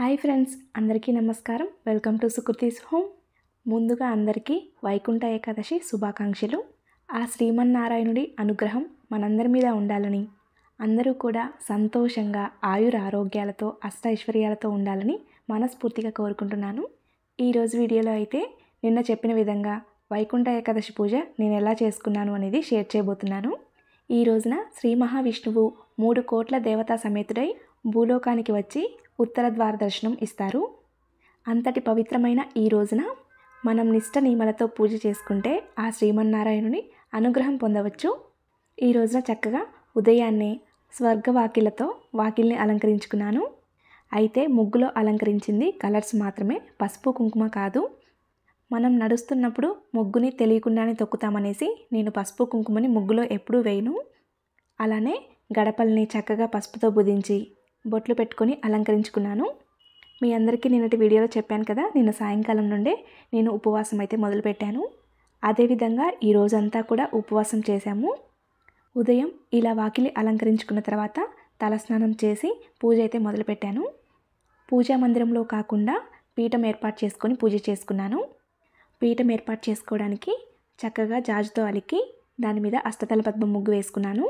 hi friends అందరికీ నమస్కారం welcome to Sukriti's home ముందుగా అందరికీ వైకుంఠ ఏకాదశి శుభాకాంక్షలు ఆ శ్రీమన్నారాయణుడి అనుగ్రహం మనందరి మీద ఉండాలని అందరూ కూడా సంతోషంగా ఆయుర ఆరోగ్యాలతో అష్టైశ్వర్యాలతో ఉండాలని మనస్ఫూర్తిగా కోరుకుంటున్నాను ఈరోజు వీడియోలో అయితే నిన్న చెప్పిన విధంగా వైకుంఠ ఏకాదశి పూజ నేను ఎలా చేసుకున్నాను అనేది షేర్ చేయబోతున్నాను ఈ రోజున శ్రీ మహావిష్ణువు మూడు కోట్ల దేవతా సమేతుడై భూలోకానికి వచ్చి ఉత్తర ద్వార దర్శనం ఇస్తారు అంతటి పవిత్రమైన ఈ రోజున మనం నిష్ట నియమలతో పూజ చేసుకుంటే ఆ శ్రీమన్నారాయణుని అనుగ్రహం పొందవచ్చు ఈ రోజున చక్కగా ఉదయాన్నే స్వర్గ వాకిల్ని అలంకరించుకున్నాను అయితే ముగ్గులో అలంకరించింది కలర్స్ మాత్రమే పసుపు కుంకుమ కాదు మనం నడుస్తున్నప్పుడు ముగ్గుని తెలియకుండానే తొక్కుతామనేసి నేను పసుపు కుంకుమని ముగ్గులో ఎప్పుడూ వేయను అలానే గడపల్ని చక్కగా పసుపుతో బుధించి బొట్లు పెట్టుకొని అలంకరించుకున్నాను మీ అందరికీ నిన్నటి వీడియోలో చెప్పాను కదా నిన్న సాయంకాలం నుండే నేను ఉపవాసం అయితే మొదలుపెట్టాను అదేవిధంగా ఈ రోజంతా కూడా ఉపవాసం చేశాము ఉదయం ఇలా వాకిలి అలంకరించుకున్న తర్వాత తలస్నానం చేసి పూజ అయితే మొదలుపెట్టాను పూజా మందిరంలో కాకుండా పీఠం ఏర్పాటు చేసుకొని పూజ చేసుకున్నాను పీఠం ఏర్పాటు చేసుకోవడానికి చక్కగా జాజుతో అలికి దాని మీద అష్టతల పద్మ ముగ్గు వేసుకున్నాను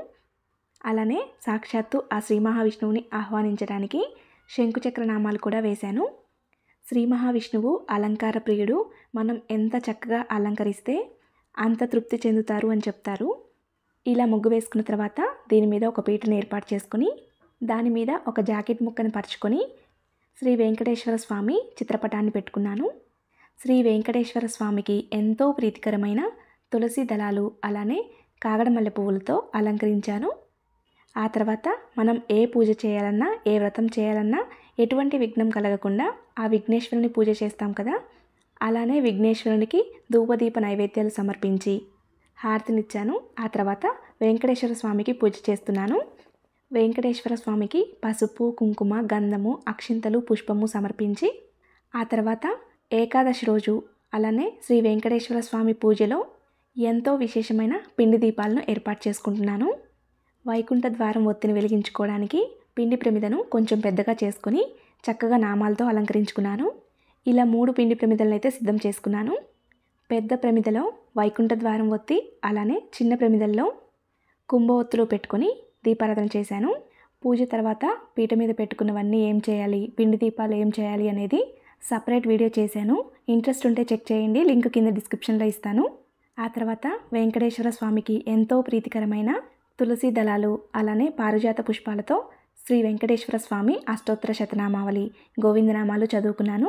అలానే సాక్షాత్తు ఆ శ్రీ మహావిష్ణువుని ఆహ్వానించడానికి శంకుచక్ర నామాలు కూడా వేశాను శ్రీ మహావిష్ణువు అలంకార ప్రియుడు మనం ఎంత చక్కగా అలంకరిస్తే అంత తృప్తి చెందుతారు అని చెప్తారు ఇలా ముగ్గు వేసుకున్న తర్వాత దీని మీద ఒక పీటను ఏర్పాటు చేసుకుని దాని మీద ఒక జాకెట్ ముక్కను పరుచుకొని శ్రీ వెంకటేశ్వర స్వామి చిత్రపటాన్ని పెట్టుకున్నాను శ్రీ వెంకటేశ్వర స్వామికి ఎంతో ప్రీతికరమైన తులసి దళాలు అలానే కాగడమల్లె పువ్వులతో అలంకరించాను ఆ తర్వాత మనం ఏ పూజ చేయాలన్నా ఏ వ్రతం చేయాలన్నా ఎటువంటి విఘ్నం కలగకుండా ఆ విఘ్నేశ్వరుని పూజ చేస్తాం కదా అలానే విఘ్నేశ్వరునికి ధూపదీప నైవేద్యాలు సమర్పించి హారతినిచ్చాను ఆ తర్వాత వెంకటేశ్వర స్వామికి పూజ చేస్తున్నాను వెంకటేశ్వర స్వామికి పసుపు కుంకుమ గంధము అక్షింతలు పుష్పము సమర్పించి ఆ తర్వాత ఏకాదశి రోజు అలానే శ్రీ వెంకటేశ్వర స్వామి పూజలో ఎంతో విశేషమైన పిండి దీపాలను ఏర్పాటు చేసుకుంటున్నాను వైకుంఠ ద్వారం ఒత్తిని వెలిగించుకోవడానికి పిండి ప్రమిదను కొంచెం పెద్దగా చేసుకొని చక్కగా నామాలతో అలంకరించుకున్నాను ఇలా మూడు పిండి ప్రమిదలను అయితే సిద్ధం చేసుకున్నాను పెద్ద ప్రమిదలో వైకుంఠ ద్వారం ఒత్తి అలానే చిన్న ప్రమిదల్లో కుంభ ఒత్తులో పెట్టుకొని దీపారాధన చేశాను పూజ తర్వాత పీట మీద పెట్టుకున్నవన్నీ ఏం చేయాలి పిండి దీపాలు ఏం చేయాలి అనేది సపరేట్ వీడియో చేశాను ఇంట్రెస్ట్ ఉంటే చెక్ చేయండి లింక్ కింద డిస్క్రిప్షన్లో ఇస్తాను ఆ తర్వాత వెంకటేశ్వర స్వామికి ఎంతో ప్రీతికరమైన తులసి దళాలు అలానే పారిజాత పుష్పాలతో శ్రీ వెంకటేశ్వర స్వామి అష్టోత్తర శతనామావళి గోవిందనామాలు చదువుకున్నాను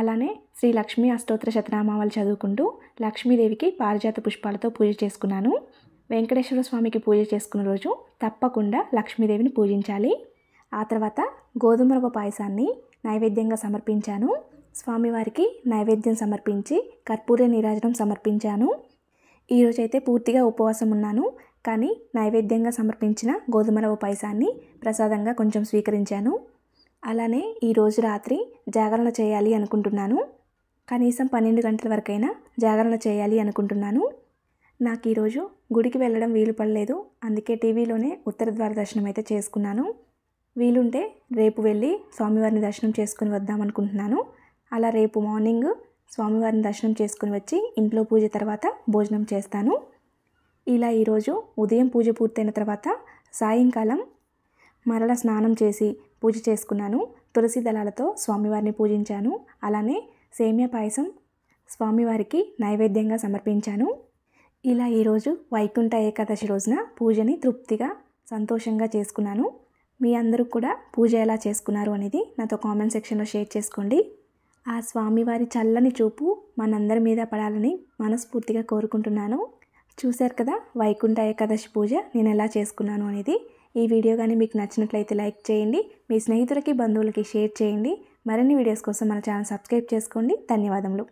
అలానే శ్రీ లక్ష్మీ అష్టోత్తర శతనామావళి చదువుకుంటూ లక్ష్మీదేవికి పారిజాత పుష్పాలతో పూజ చేసుకున్నాను వెంకటేశ్వర స్వామికి పూజ చేసుకున్న రోజు తప్పకుండా లక్ష్మీదేవిని పూజించాలి ఆ తర్వాత గోధుమ రవ్వ పాయసాన్ని నైవేద్యంగా సమర్పించాను స్వామివారికి నైవేద్యం సమర్పించి కర్పూర నీరాజనం సమర్పించాను ఈరోజైతే పూర్తిగా ఉపవాసం ఉన్నాను కానీ నైవేద్యంగా సమర్పించిన గోధుమ రవ్వ పాయసాన్ని ప్రసాదంగా కొంచెం స్వీకరించాను అలానే ఈరోజు రాత్రి జాగరణ చేయాలి అనుకుంటున్నాను కనీసం పన్నెండు గంటల వరకైనా జాగరణ చేయాలి అనుకుంటున్నాను నాకు ఈరోజు గుడికి వెళ్ళడం వీలు పడలేదు అందుకే టీవీలోనే ఉత్తర ద్వార దర్శనం అయితే చేసుకున్నాను వీలుంటే రేపు వెళ్ళి స్వామివారిని దర్శనం చేసుకుని వద్దాం అనుకుంటున్నాను అలా రేపు మార్నింగ్ స్వామివారిని దర్శనం చేసుకుని వచ్చి ఇంట్లో పూజ తర్వాత భోజనం చేస్తాను ఇలా ఈరోజు ఉదయం పూజ పూర్తయిన తర్వాత సాయంకాలం మరల స్నానం చేసి పూజ చేసుకున్నాను తులసి దళాలతో స్వామివారిని పూజించాను అలానే సేమియా పాయసం స్వామివారికి నైవేద్యంగా సమర్పించాను ఇలా ఈరోజు వైకుంఠ ఏకాదశి రోజున పూజని తృప్తిగా సంతోషంగా చేసుకున్నాను మీ అందరూ కూడా పూజ ఎలా చేసుకున్నారు అనేది నాతో కామెంట్ సెక్షన్లో షేర్ చేసుకోండి ఆ స్వామివారి చల్లని చూపు మనందరి మీద పడాలని మనస్ఫూర్తిగా కోరుకుంటున్నాను చూశారు కదా వైకుంఠ ఏకాదశి పూజ నేను ఎలా చేసుకున్నాను అనేది ఈ వీడియో కానీ మీకు నచ్చినట్లయితే లైక్ చేయండి మీ స్నేహితులకి బంధువులకి షేర్ చేయండి మరిన్ని వీడియోస్ కోసం మన ఛానల్ సబ్స్క్రైబ్ చేసుకోండి ధన్యవాదములు